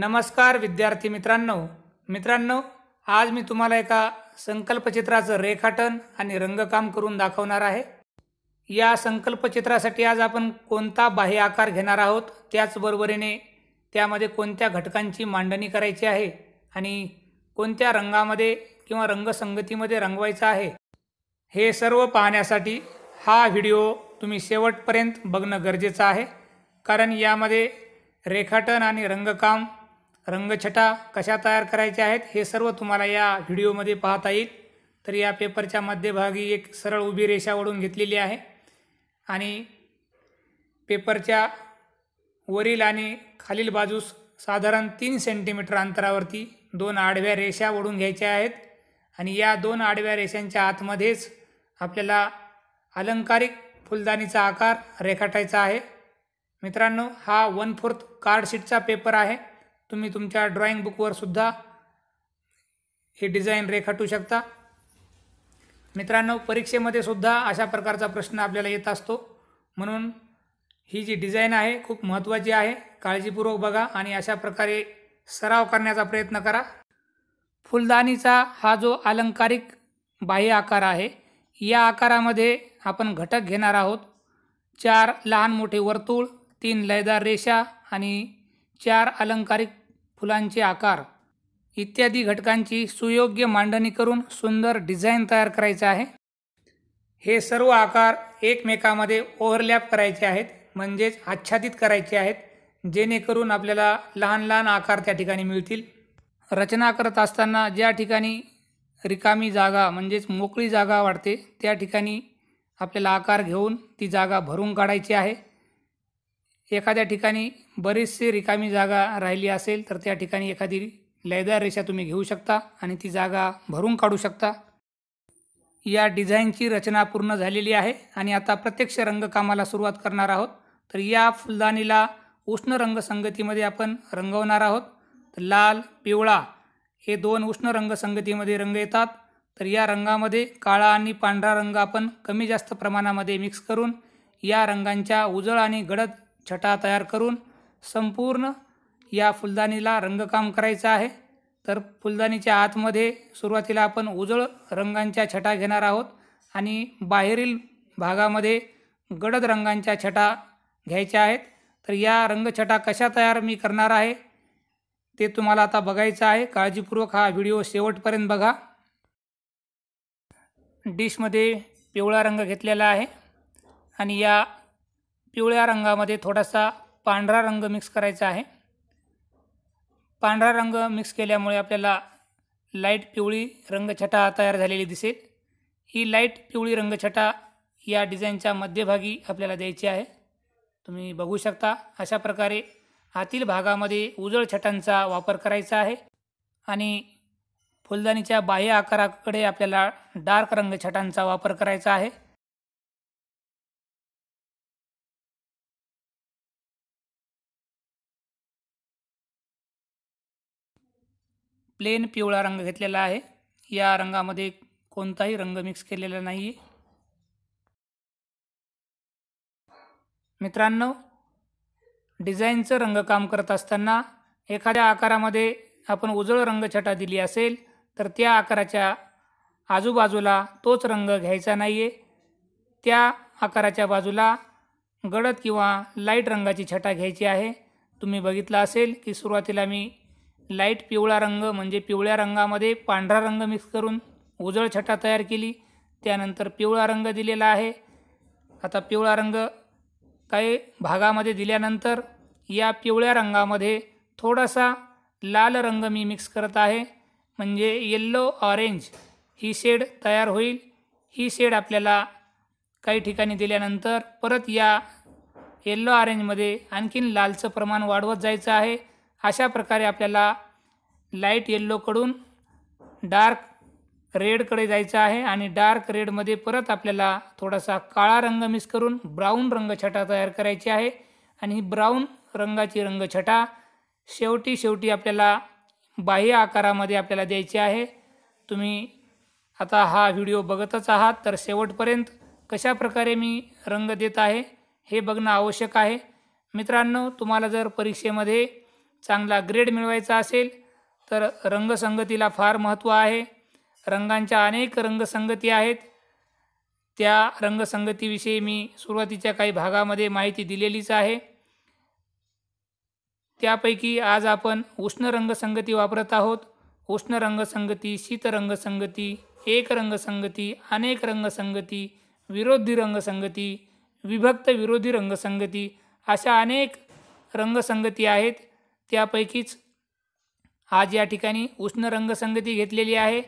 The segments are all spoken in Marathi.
नमस्कार विद्यार्थी मित्रांनो मित्रांनो आज मी तुम्हाला एका संकल्पचित्राचं रेखाटन आणि रंगकाम करून दाखवणार आहे या संकल्पचित्रासाठी आज आपण कोणता बाह्य आकार घेणार आहोत त्याचबरोबरीने त्यामध्ये कोणत्या घटकांची मांडणी करायची आहे आणि कोणत्या रंगामध्ये किंवा रंगसंगतीमध्ये रंगवायचं आहे हे सर्व पाहण्यासाठी हा व्हिडिओ तुम्ही शेवटपर्यंत बघणं गरजेचं आहे कारण यामध्ये रेखाटन आणि रंगकाम रंगछटा कशा तयार करायच्या आहेत हे सर्व तुम्हाला या व्हिडिओमध्ये पाहता येईल तर या पेपरच्या मध्यभागी एक सरळ उभी रेषा ओढून घेतलेली आहे आणि पेपरच्या वरील आणि खालील बाजूस साधारण तीन सेंटीमीटर अंतरावरती दोन आडव्या रेषा ओढून घ्यायच्या आहेत आणि या दोन आडव्या रेषांच्या आतमध्येच आपल्याला अलंकारिक फुलदाणीचा आकार रेखाटायचा आहे मित्रांनो हा वन फोर्थ कार्डशीटचा पेपर आहे तुम्ही तुमच्या ड्रॉइंग बुकवर सुद्धा हे डिझाईन रेखाटू शकता मित्रांनो परीक्षेमध्ये सुद्धा अशा प्रकारचा प्रश्न आपल्याला येत असतो म्हणून ही जी डिझाईन आहे खूप महत्त्वाची आहे काळजीपूर्वक बघा आणि अशा प्रकारे सराव करण्याचा प्रयत्न करा फुलदाणीचा हा जो अलंकारिक बाह्य आकार आहे या आकारामध्ये आपण घटक घेणार आहोत चार लहान मोठे वर्तुळ तीन लयदार रेषा आणि चार अलंकारिक फुलांचे आकार इत्यादी घटकांची सुयोग्य मांडणी करून सुंदर डिझाईन तयार करायचं आहे हे सर्व आकार एकमेकामध्ये ओव्हरलॅप करायचे आहेत म्हणजेच आच्छादित करायचे आहेत जेणेकरून आपल्याला लहान लहान आकार त्या ठिकाणी मिळतील रचना करत असताना ज्या ठिकाणी रिकामी जागा म्हणजेच मोकळी जागा वाढते त्या ठिकाणी आपल्याला आकार घेऊन ती जागा भरून काढायची आहे एखाद्या ठिकाणी बरीचशी रिकामी जागा राहिली असेल तर त्या ठिकाणी एखादी लयदार रेषा तुम्ही घेऊ शकता आणि ती जागा भरून काढू शकता या डिझाईनची रचना पूर्ण झालेली आहे आणि आता प्रत्यक्ष रंगकामाला सुरुवात करणार आहोत तर या फुलदाणीला उष्ण रंगसंगतीमध्ये आपण रंगवणार आहोत तर लाल पिवळा हे दोन उष्ण रंगसंगतीमध्ये रंग येतात तर या रंगामध्ये काळा आणि पांढरा रंग आपण कमी जास्त प्रमाणामध्ये मिक्स करून या रंगांच्या उजळ आणि गडद छटा तयार करून संपूर्ण या फुलदाणीला रंगकाम करायचं आहे तर फुलदाणीच्या आतमध्ये सुरुवातीला आपण उजळ रंगांच्या छटा घेणार आहोत आणि बाहेरील भागामध्ये गडद रंगांच्या छटा घ्यायच्या आहेत तर या रंगछटा कशा तयार मी करणार आहे ते तुम्हाला आता बघायचं आहे काळजीपूर्वक हा व्हिडिओ शेवटपर्यंत बघा डिशमध्ये पिवळा रंग घेतलेला आहे आणि या पिवळ्या रंगामध्ये थोडासा पांढरा रंग मिक्स करायचा आहे पांढरा रंग मिक्स केल्यामुळे आपल्याला लाईट पिवळी रंगछटा तयार झालेली दिसेल ही लाईट पिवळी रंगछटा या डिझाईनच्या मध्यभागी आपल्याला द्यायची आहे तुम्ही बघू शकता अशा प्रकारे आतील भागामध्ये उजळ छटांचा वापर करायचा आहे आणि फुलदाणीच्या बाह्य आकाराकडे आपल्याला डार्क रंगछटांचा वापर करायचा आहे प्लेन पिवळा रंग घेतलेला आहे या रंगामध्ये कोणताही रंग मिक्स केलेला नाही मित्रांनो डिझाईनचं रंगकाम करत असताना एखाद्या आकारामध्ये आपण उजळ रंगछटा दिली असेल तर त्या आकाराच्या आजूबाजूला तोच रंग घ्यायचा नाही आहे त्या आकाराच्या बाजूला गडद किंवा लाईट रंगाची छटा घ्यायची आहे तुम्ही बघितलं असेल की सुरुवातीला मी लाईट पिवळा रंग म्हणजे पिवळ्या रंगामध्ये पांढरा रंग मिक्स करून उजळ छटा तयार केली त्यानंतर पिवळा रंग दिलेला आहे आता पिवळा रंग काही भागामध्ये दिल्यानंतर या पिवळ्या रंगामध्ये थोडासा लाल रंग मी मिक्स करत आहे म्हणजे येल्लो ऑरेंज ही शेड तयार होईल ही शेड आपल्याला काही ठिकाणी दिल्यानंतर परत या येल्लो ऑरेंजमध्ये आणखीन लालचं प्रमाण वाढवत जायचं आहे अशा प्रकारे आपल्याला लाईट येल्लोकडून डार्क रेडकडे जायचं आहे आणि डार्क रेडमध्ये परत आपल्याला थोडासा काळा रंग मिस करून ब्राऊन रंगछटा तयार करायची आहे आणि ही ब्राऊन रंगाची रंगछटा शेवटी शेवटी आपल्याला बाह्य आकारामध्ये आपल्याला द्यायची आहे तुम्ही आता हा व्हिडिओ बघतच आहात तर शेवटपर्यंत कशा प्रकारे मी रंग देत आहे हे बघणं आवश्यक आहे मित्रांनो तुम्हाला जर परीक्षेमध्ये चांगला ग्रेड मिळवायचा असेल तर रंगसंगतीला फार महत्त्व आहे रंगांच्या अनेक रंगसंगती आहेत त्या रंगसंगतीविषयी मी सुरुवातीच्या काही भागामध्ये माहिती दिलेलीच आहे त्यापैकी आज आपण उष्ण रंगसंगती वापरत आहोत उष्ण रंगसंगती शीतरंगसंगती एक रंगसंगती अनेक रंगसंगती विरोधी रंगसंगती विभक्त विरोधी रंगसंगती अशा अनेक रंगसंगती आहेत त्यापैकीच आज या ठिकाणी उष्ण रंगसंगती घेतलेली आहे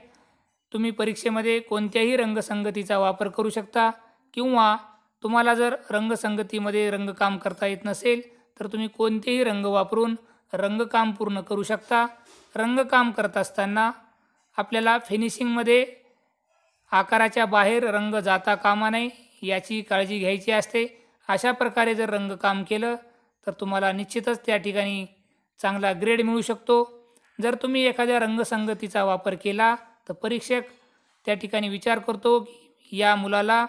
तुम्ही परीक्षेमध्ये कोणत्याही रंगसंगतीचा वापर करू शकता किंवा तुम्हाला जर रंगसंगतीमध्ये रंगकाम करता येत नसेल तर तुम्ही कोणतेही रंग वापरून रंगकाम पूर्ण करू शकता रंगकाम करत असताना आपल्याला फिनिशिंगमध्ये आकाराच्या बाहेर रंग जाता कामा नये याची काळजी घ्यायची असते अशा प्रकारे जर रंगकाम केलं तर तुम्हाला निश्चितच त्या ठिकाणी चांगला ग्रेड मिळू शकतो जर तुम्ही एखाद्या रंगसंगतीचा वापर केला तर परीक्षक त्या ठिकाणी विचार करतो की या मुलाला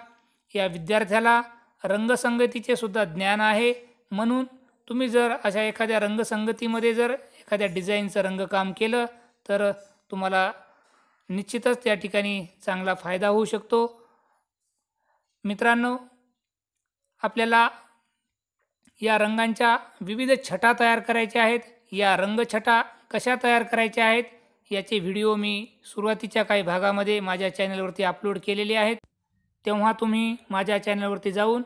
या विद्यार्थ्याला रंगसंगतीचे सुद्धा ज्ञान आहे म्हणून तुम्ही जर अशा एखाद्या रंगसंगतीमध्ये जर एखाद्या डिझाईनचं रंगकाम केलं तर तुम्हाला निश्चितच त्या ठिकाणी चांगला फायदा होऊ शकतो मित्रांनो आपल्याला या रंगांच्या विविध छटा तयार करायच्या आहेत या रंगछटा कशा तयार करायच्या आहेत याचे व्हिडिओ मी सुरुवातीच्या काही भागामध्ये माझ्या चॅनलवरती अपलोड केलेले आहेत तेव्हा तुम्ही माझ्या चॅनलवरती जाऊन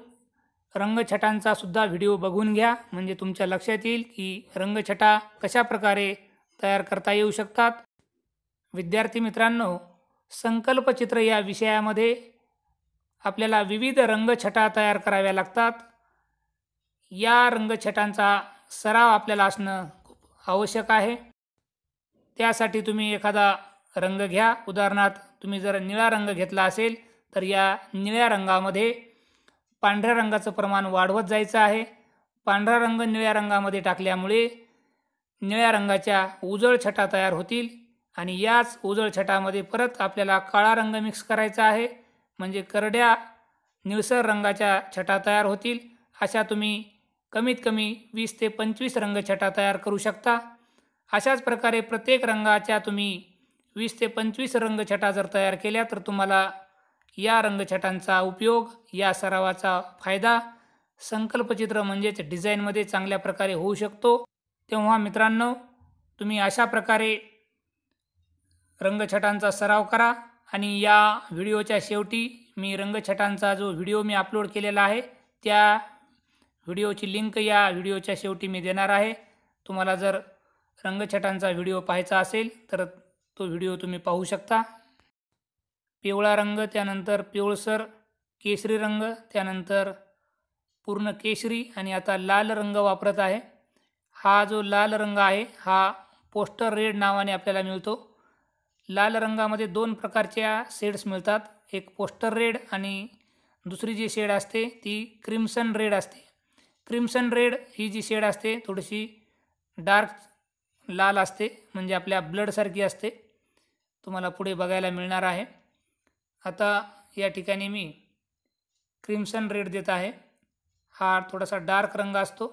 रंगछटांचासुद्धा सुद्धा व्हिडिओ बघून घ्या म्हणजे तुमच्या लक्षात येईल की रंगछटा कशा प्रकारे तयार करता येऊ शकतात विद्यार्थी मित्रांनो संकल्पचित्र या विषयामध्ये आपल्याला विविध रंगछटा तयार कराव्या लागतात या रंगछटांचा सराव आपल्याला असणं खूप आवश्यक आहे त्यासाठी तुम्ही एखादा रंग घ्या उदाहरणार्थ तुम्ही जर निळा रंग घेतला असेल तर या निळ्या रंगामध्ये पांढऱ्या रंगाचं प्रमाण वाढवत जायचं आहे पांढरा रंग निळ्या रंगामध्ये टाकल्यामुळे निळ्या रंगाच्या उजळ छटा तयार होतील आणि याच उजळ छटामध्ये परत आपल्याला काळा रंग मिक्स करायचा आहे म्हणजे करड्या निळसर रंगाच्या छटा तयार होतील अशा तुम्ही कमीत कमी वीस ते पंचवीस छटा तयार करू शकता अशाच प्रकारे प्रत्येक रंगाच्या तुम्ही वीस ते पंचवीस रंगछटा जर तयार केल्या तर तुम्हाला या रंगछटांचा उपयोग या सरावाचा फायदा संकल्पचित्र म्हणजेच डिझाईनमध्ये चांगल्या प्रकारे होऊ शकतो तेव्हा मित्रांनो तुम्ही अशा प्रकारे रंगछटांचा सराव करा आणि या व्हिडिओच्या शेवटी मी रंगछटांचा जो व्हिडिओ मी अपलोड केलेला आहे त्या व्हिडिओची लिंक या व्हिडिओच्या शेवटी मी देणार आहे तुम्हाला जर रंगछटांचा व्हिडिओ पाहायचा असेल तर तो व्हिडिओ तुम्ही पाहू शकता पिवळा रंग त्यानंतर पिवळसर केशरी रंग त्यानंतर पूर्ण केशरी आणि आता लाल रंग वापरत आहे हा जो लाल रंग आहे हा पोस्टर रेड नावाने आपल्याला मिळतो लाल रंगामध्ये दोन प्रकारच्या शेड्स मिळतात एक पोस्टर रेड आणि दुसरी जी शेड असते ती क्रिम्सन रेड असते क्रिम्सन रेड ही जी शेड असते थोडीशी डार्क लाल असते म्हणजे आपल्या ब्लडसारखी असते तुम्हाला पुढे बघायला मिळणार आहे आता या ठिकाणी मी क्रिम्सन रेड देत आहे हा थोडासा डार्क रंग असतो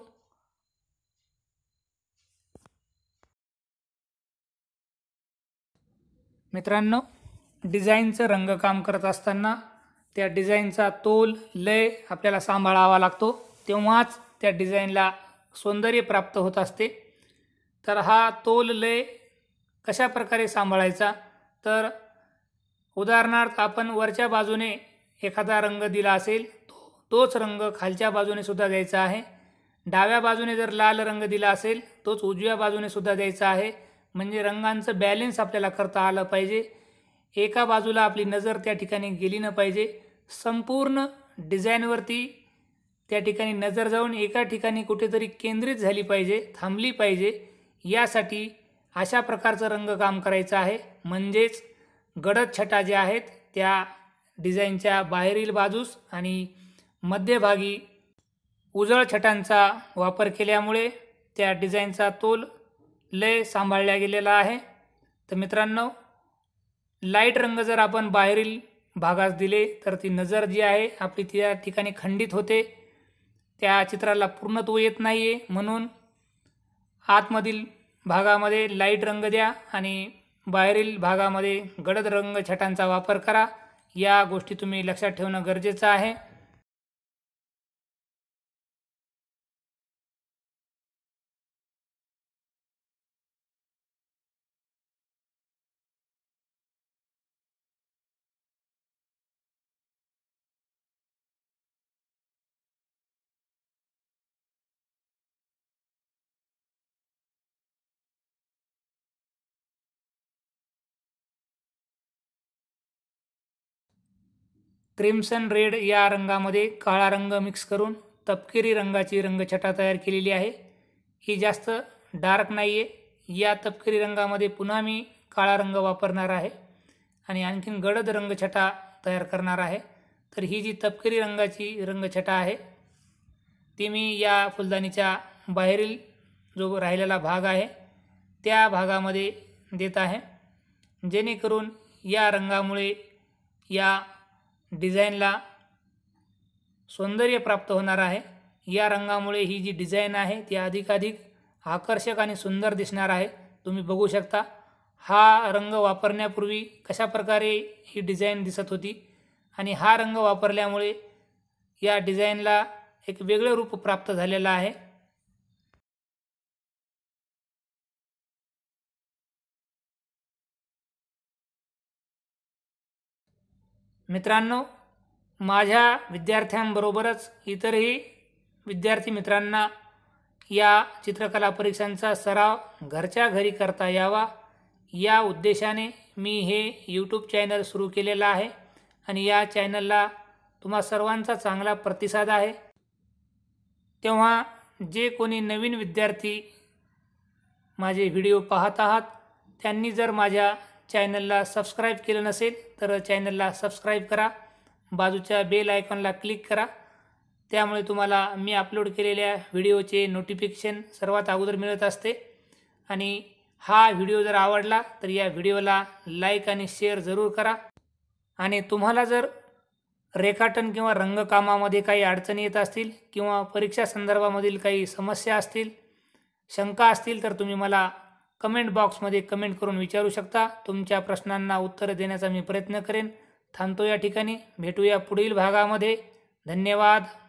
मित्रांनो डिझाईनचं रंगकाम करत असताना त्या डिझाईनचा तोल लय आपल्याला सांभाळावा लागतो तेव्हाच त्या डिझाईनला सौंदर्य प्राप्त होत असते तर हा तोल लय कशा प्रकारे सांभाळायचा तर उदाहरणार्थ आपण वरच्या बाजूने एखादा रंग दिला असेल तो तोच रंग खालच्या बाजूने सुद्धा द्यायचा आहे डाव्या बाजूने जर लाल रंग दिला असेल तोच उजव्या बाजूने सुद्धा द्यायचा आहे म्हणजे रंगांचं बॅलेन्स आपल्याला करता आलं पाहिजे एका बाजूला आपली नजर त्या ठिकाणी गेली न पाहिजे संपूर्ण डिझाईनवरती त्या ठिकाणी नजर जाऊन एका ठिकाणी कुठेतरी केंद्रित झाली पाहिजे थांबली पाहिजे यासाठी अशा प्रकारचं रंगकाम करायचं आहे म्हणजेच गडद छटा ज्या आहेत त्या डिझाईनच्या बाहेरील बाजूस आणि मध्यभागी उजळ छटांचा वापर केल्यामुळे त्या डिझाईनचा तोल लय सांभाळला गेलेला आहे तर मित्रांनो लाईट रंग जर आपण बाहेरील भागास दिले तर ती नजर जी आहे आपली त्या ठिकाणी खंडित होते त्या चित्राला पूर्णत्व येत नाही आहे म्हणून आतमधील भागामध्ये लाईट रंग द्या आणि बाहेरील भागामध्ये गडद रंग छटांचा वापर करा या गोष्टी तुम्ही लक्षात ठेवणं गरजेचं आहे क्रिम्सन रेड या रंगामध्ये काळा रंग मिक्स करून तपकिरी रंगाची रंगछटा तयार केलेली आहे ही जास्त डार्क नाही आहे या तपकिरी रंगामध्ये पुन्हा मी काळा रंग वापरणार आहे आणि आणखीन गडद रंगछटा तयार करणार आहे तर ही जी तपकिरी रंगाची रंगछटा आहे ती मी या फुलदाणीच्या बाहेरील जो राहिलेला भाग आहे त्या भागामध्ये देत आहे जेणेकरून या रंगामुळे या डिझाईनला सौंदर्य प्राप्त होणार आहे या रंगामुळे ही जी डिझाईन आहे ती अधिकाधिक आकर्षक आणि सुंदर दिसणार आहे तुम्ही बघू शकता हा रंग वापरण्यापूर्वी कशा प्रकारे ही डिझाईन दिसत होती आणि हा रंग वापरल्यामुळे या डिझाईनला एक वेगळं रूप प्राप्त झालेलं आहे मित्रांनो माझ्या विद्यार्थ्यांबरोबरच इतरही विद्यार्थी मित्रांना या चित्रकला परीक्षांचा सराव घरच्या घरी करता यावा या उद्देशाने मी हे यूट्यूब चॅनल सुरू केलेलं आहे आणि या चॅनलला तुम्हा सर्वांचा चांगला प्रतिसाद आहे तेव्हा जे कोणी नवीन विद्यार्थी माझे व्हिडिओ पाहत आहात त्यांनी जर माझ्या चॅनलला सबस्क्राईब केलं नसेल तर चॅनलला सबस्क्राईब करा बाजूच्या बेल आयकॉनला क्लिक करा त्यामुळे तुम्हाला मी अपलोड केलेल्या व्हिडिओचे नोटिफिकेशन सर्वात अगोदर मिळत असते आणि हा व्हिडिओ जर आवडला तर या व्हिडिओला लाईक आणि शेअर जरूर करा आणि तुम्हाला जर रेखाटन किंवा रंगकामामध्ये काही अडचणी येत असतील किंवा परीक्षा संदर्भामधील काही समस्या असतील शंका असतील तर तुम्ही मला कमेंट बॉक्समध्ये कमेंट करून विचारू शकता तुमच्या प्रश्नांना उत्तर देण्याचा मी प्रयत्न करेन थांबतो या ठिकाणी भेटूया पुढील भागामध्ये धन्यवाद